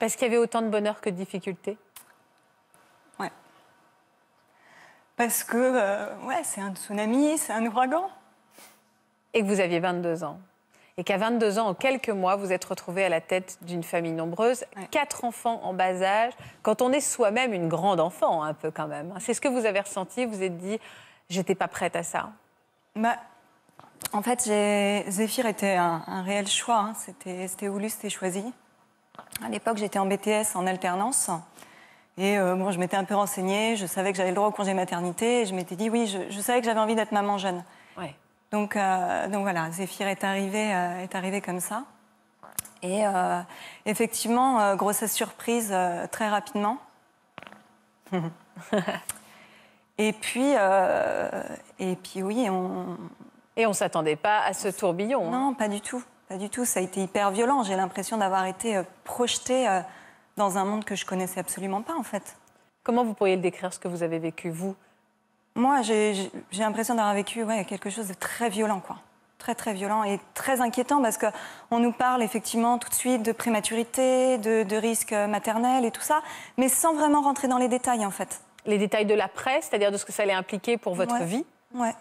Parce qu'il y avait autant de bonheur que de difficultés Ouais. Parce que, euh, ouais, c'est un tsunami, c'est un ouragan. Et que vous aviez 22 ans. Et qu'à 22 ans, en quelques mois, vous êtes retrouvée à la tête d'une famille nombreuse, quatre enfants en bas âge. Quand on est soi-même une grande enfant, un peu quand même. Hein. C'est ce que vous avez ressenti. Vous êtes dit, j'étais pas prête à ça. Bah, en fait, Zéphyr était un, réel choix. Hein. C'était Oulu, c'était choisi. À l'époque, j'étais en BTS en alternance. Et euh, je m'étais un peu renseignée, je savais que j'avais le droit au congé maternité, et je m'étais dit, oui, je, savais que j'avais envie d'être maman jeune. Ouais. Donc, euh, donc voilà, Zéphir est arrivé, euh, est arrivé comme ça. Et effectivement, grossesse surprise très rapidement. et puis, et puis oui, on... Et on s'attendait pas à ce tourbillon. Hein. Non, pas du tout. Pas du tout, ça a été hyper violent. J'ai l'impression d'avoir été euh, projetée euh, dans un monde que je connaissais absolument pas, en fait. Comment vous pourriez le décrire, ce que vous avez vécu, vous Moi, j'ai l'impression d'avoir vécu ouais, quelque chose de très violent, quoi. Très, très violent et très inquiétant parce qu'on nous parle effectivement tout de suite de prématurité, de, de risque euh, maternel et tout ça, mais sans vraiment rentrer dans les détails, en fait. Les détails de la presse, c'est-à-dire de ce que ça allait impliquer pour votre vie Ouais.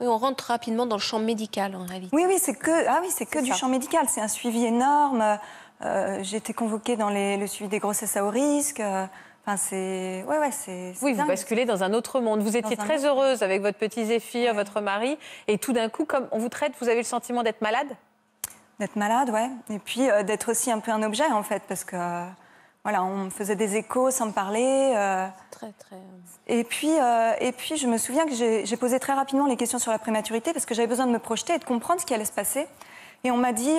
Oui, on rentre rapidement dans le champ médical en réalité. Oui, oui, c'est que, ah oui, c'est que du champ médical. C'est un suivi énorme. Euh, J'ai été convoquée dans le suivi des grossesses à haut risque. Euh, enfin, c'est. Ouais, ouais, c'est. Oui, vous basculez dans un autre monde. Vous étiez très heureuse avec votre petit Zéphyr, votre mari, et tout d'un coup, comme on vous traite, vous avez le sentiment d'être malade D'être malade, ouais. Et puis euh, d'être aussi un peu un objet, en fait, parce que. Euh, voilà, on me faisait des échos sans me parler. Euh. Très, très. Euh. Euh, et puis, je me souviens que j'ai posé très rapidement les questions sur la prématurité parce que j'avais besoin de me projeter et de comprendre ce qui allait se passer. Et on m'a dit,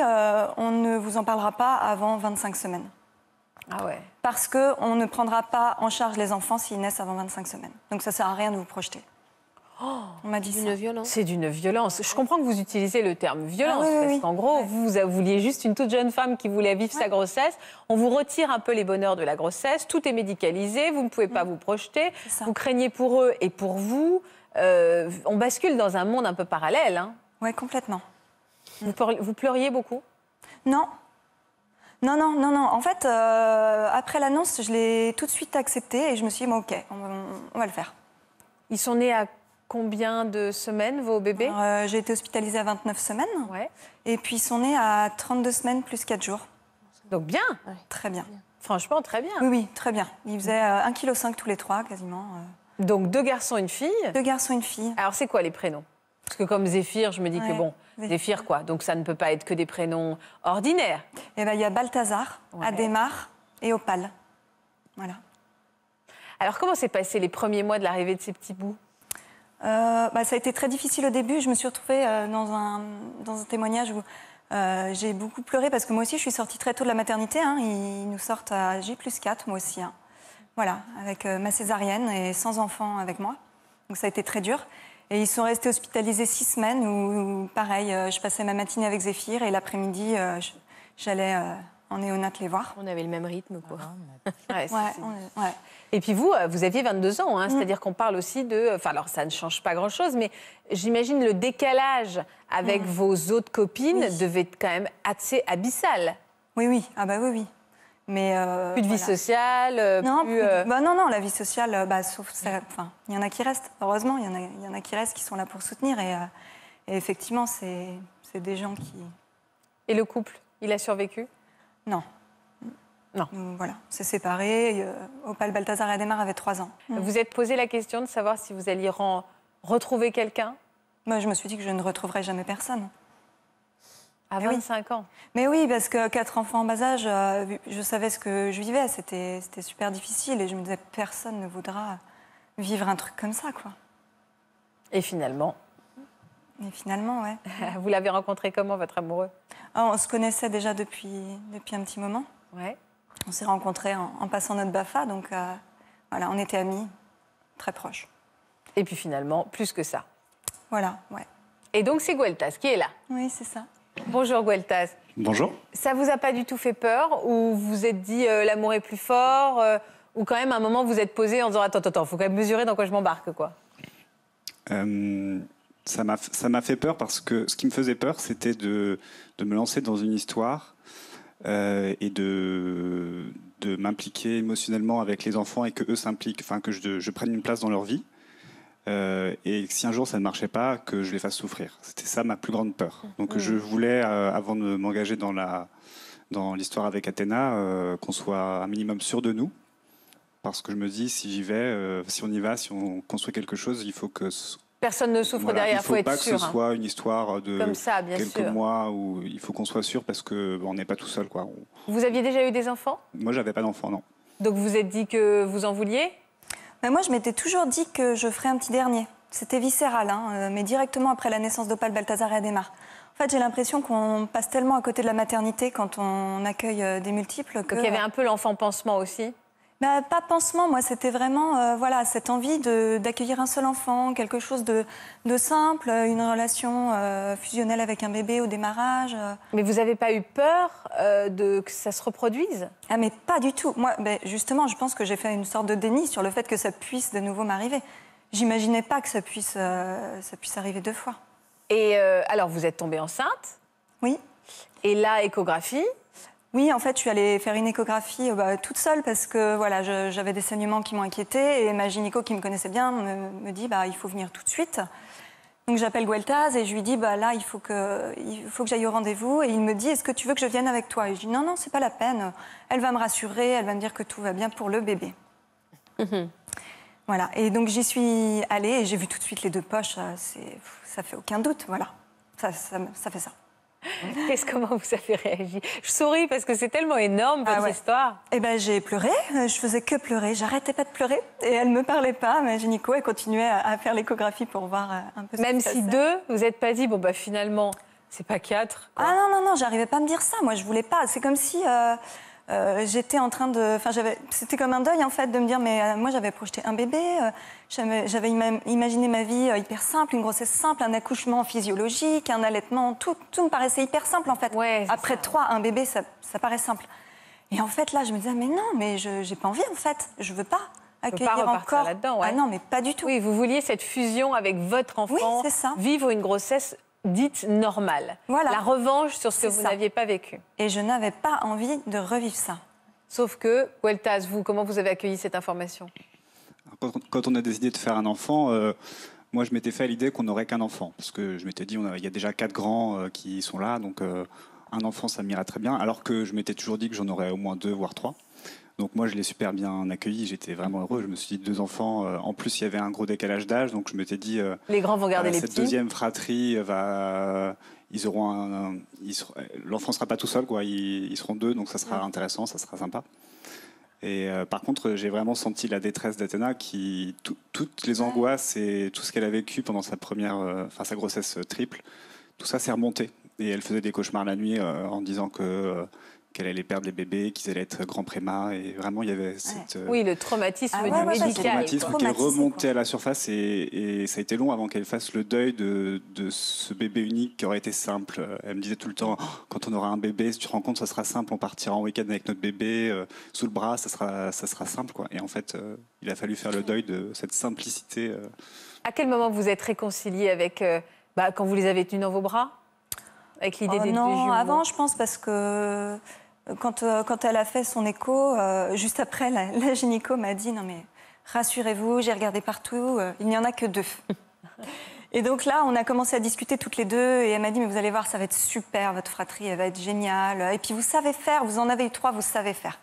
on ne vous en parlera pas avant 25 semaines. Ah ouais Parce qu'on ne prendra pas en charge les enfants s'ils naissent avant 25 semaines. Donc ça sert à rien de vous projeter. Oh, on m'a violence. C'est d'une violence. Je comprends que vous utilisez le terme violence, ah parce qu'en gros, vous, vouliez juste une toute jeune femme qui voulait vivre sa grossesse. On vous retire un peu les bonheurs de la grossesse, tout est médicalisé, vous ne pouvez pas mm. vous projeter, vous craignez pour eux et pour vous. Euh, on bascule dans un monde un peu parallèle. Hein. Oui, complètement. Mm. Vous, pleuriez beaucoup Non, non, non, non, non. En fait, euh, après l'annonce, je l'ai tout de suite accepté et je me suis dit, bon, ok, on, va le faire. Ils sont nés à combien de semaines vos bébés euh, J'ai été hospitalisée à 29 semaines. Ouais. Et puis son sont à 32 semaines plus 4 jours. Donc bien Très bien. Franchement, très bien. Oui, oui, très bien. Il faisait 1,5 euh, kg tous les trois, quasiment. Euh. Donc deux garçons, une fille Deux garçons, une fille. Alors c'est quoi les prénoms Parce que comme Zéphyr, je me dis que bon, Zéphyr quoi, donc ça ne peut pas être que des prénoms ordinaires. Eh bien, il y a Balthazar, Adémar et Opal. Voilà. Alors comment s'est passé les premiers mois de l'arrivée de ces petits bouts euh, bah, ça a été très difficile au début. Je me suis retrouvée euh, dans, un, dans un témoignage où euh, j'ai beaucoup pleuré parce que moi aussi, je suis sortie très tôt de la maternité. Hein. Ils nous sortent à J 4, moi aussi. Hein. Voilà, avec ma césarienne et sans enfant avec moi. Donc ça a été très dur. Et ils sont restés hospitalisés six semaines où, où pareil, je passais ma matinée avec Zéphyr et l'après-midi, j'allais on en de les voir. On avait le même rythme, quoi. Ah, ouais, Et puis vous, euh, vous aviez 22 ans, hein, mm. c'est-à-dire qu'on parle aussi de... Enfin, alors ça ne change pas grand-chose, mais j'imagine le décalage avec mm. vos autres copines devait être quand même assez abyssal. Oui, oui, ah bah oui, oui. Mais euh, plus de vie sociale euh, non, bah, non, non, la vie sociale, bah, sauf... Mm. Enfin, il y en a qui restent, heureusement, il y, y, en a qui restent, qui sont là pour soutenir. Et, et effectivement, c'est des gens qui... Et le couple, il a survécu non. Non. Mm, voilà, c'est séparé. Euh, Opal Balthazar et Adémar avaient trois ans. Vous mm. vous êtes posé la question de savoir si vous alliez retrouver quelqu'un Moi, je me suis dit que je ne retrouverais jamais personne. À 25 ans Mais oui, parce que quatre enfants en bas âge, euh, je savais ce que je vivais. C'était super difficile. Et je me disais, personne ne voudra vivre un truc comme ça, quoi. Et finalement, mais finalement, ouais. Vous l'avez rencontré comment, votre amoureux ah, On se connaissait déjà depuis, depuis un petit moment. Ouais. On s'est rencontrés en, passant notre BAFA, donc euh, voilà, on était amis, très proches. Et puis finalement, plus que ça. Voilà, ouais. Et donc c'est Gueltas qui est là. Oui, c'est ça. Bonjour Gueltas. Bonjour. Ça vous a pas du tout fait peur ou vous êtes dit euh, l'amour est plus fort euh, ou quand même à un moment vous êtes posé en disant attends attends faut quand même mesurer dans quoi je m'embarque quoi. Euh, ça m'a fait peur parce que ce qui me faisait peur, c'était de, de, me lancer dans une histoire euh, et de, de m'impliquer émotionnellement avec les enfants et que eux s'impliquent, enfin que je, je, prenne une place dans leur vie. Euh, et si un jour ça ne marchait pas, que je les fasse souffrir. C'était ça ma plus grande peur. Mmh. Donc mmh. je voulais, euh, avant de m'engager dans la dans l'histoire avec Athéna, qu'on soit un minimum sûr de nous, parce que je me dis si j'y vais, si on y va, si on construit quelque chose, il faut que personne ne souffre derrière, il faut, être sûr. Il faut pas que ce hein. soit une histoire de Comme ça, bien quelques mois où il faut qu'on soit sûr parce qu'on bah, n'est pas tout seul. Quoi. Vous aviez déjà eu des enfants Moi, j'avais pas d'enfants, non. Donc vous vous êtes dit que vous en vouliez Moi, je m'étais toujours dit que je ferais un petit dernier. C'était viscéral, hein, euh, mais directement après la naissance d'Opal Balthazar et Adhémar. En fait, j'ai l'impression qu'on passe tellement à côté de la maternité quand on accueille euh, des multiples que... Donc il y avait un peu l'enfant-pansement aussi bah, pas pansement, moi, c'était vraiment euh, voilà, cette envie d'accueillir un seul enfant, quelque chose de, simple, euh, une relation euh, fusionnelle avec un bébé au démarrage. Mais vous n'avez pas eu peur de, que ça se reproduise Ah, mais pas du tout. Moi, ben, justement, je pense que j'ai fait une sorte de déni sur le fait que ça puisse de nouveau m'arriver. J'imaginais pas que ça puisse, ça puisse arriver deux fois. Et alors, vous êtes tombée enceinte Oui. Et là, échographie oui, en fait, je suis allée faire une échographie euh, bah, toute seule parce que voilà, j'avais des saignements qui m'ont m'inquiétaient et ma gynéco qui me connaissait bien me, dit bah, il faut venir tout de suite. Donc j'appelle Gueltaz et je lui dis bah, là, il faut que, que j'aille au rendez-vous. Et il me dit est-ce que tu veux que je vienne avec toi Et je dis non, non, c'est pas la peine. Elle va me rassurer, elle va me dire que tout va bien pour le bébé. Mhm. Voilà, et donc j'y suis allée et j'ai vu tout de suite les deux poches. Ça, ça fait aucun doute, voilà. ça fait ça. Qu'est-ce comment vous avez réagi Je souris parce que c'est tellement énorme votre ah histoire. Eh ben j'ai pleuré, euh, je faisais que pleurer, j'arrêtais pas de pleurer et elle me parlait pas, mais Génico elle continuait à faire l'échographie pour voir euh, un peu. Même si deux, vous n'êtes pas dit bon bah finalement c'est pas quatre. Ah non non non, j'arrivais pas à me dire ça, moi je voulais pas. C'est comme si euh, euh, j'étais en train de. Enfin, j'avais, c'était comme un deuil en fait de me dire, mais euh, moi j'avais projeté un bébé, euh, j'avais, imaginé ma vie hyper simple, une grossesse simple, un accouchement physiologique, un allaitement, tout, tout me paraissait hyper simple en fait. Après trois, un bébé, ça, ça, paraît simple. Et en fait là, je me disais, mais non, mais je, j'ai pas envie en fait, je veux pas accueillir encore. Là-dedans, Ah non, mais pas du tout. Oui, vous vouliez cette fusion avec votre enfant, vivre une grossesse Dites normal. Voilà. La revanche sur ce que vous n'aviez pas vécu. Et je n'avais pas envie de revivre ça. Sauf que, Gueltas, vous, comment vous avez accueilli cette information Quand on a décidé de faire un enfant, euh, moi je m'étais fait l'idée qu'on n'aurait qu'un enfant. Parce que je m'étais dit, il y a déjà quatre grands euh, qui sont là, donc euh, un enfant ça m'ira très bien. Alors que je m'étais toujours dit que j'en aurais au moins deux, voire trois. Donc moi, je l'ai super bien accueilli. J'étais vraiment heureux. Je me suis dit deux enfants. Euh, en plus, il y avait un gros décalage d'âge, donc je m'étais dit euh, les grands vont garder euh, les cette petits. Cette deuxième fratrie va ils auront l'enfant sera pas tout seul quoi ils, seront deux donc ça sera intéressant ça sera sympa et par contre j'ai vraiment senti la détresse d'Athéna qui toutes les angoisses et tout ce qu'elle a vécu pendant sa première enfin sa grossesse triple tout ça s'est remonté et elle faisait des cauchemars la nuit en disant que qu'elle allait perdre les bébés, qu'ils allaient être grand préma. Et vraiment, il y avait cette. Oui, le traumatisme ah du médical. traumatisme qui est remonté à la surface et, ça a été long avant qu'elle fasse le deuil de, de, ce bébé unique qui aurait été simple. Elle me disait tout le temps oh, quand on aura un bébé, si tu te rends compte, ça sera simple, on partira en week-end avec notre bébé euh, sous le bras, ça sera, ça sera simple. Quoi. Et en fait, euh, il a fallu faire le deuil de cette simplicité. Euh. À quel moment vous êtes réconcilié avec. Bah, quand vous les avez tenus dans vos bras avec l'idée oh, des Non, avant, je pense, parce que euh, quand, elle a fait son écho, euh, juste après, la, la gynéco m'a dit Non, mais rassurez-vous, j'ai regardé partout, euh, il n'y en a que deux. Et donc là, on a commencé à discuter toutes les deux et elle m'a dit, mais vous allez voir, ça va être super, votre fratrie, elle va être géniale. Et puis vous savez faire, vous en avez eu trois, vous savez faire.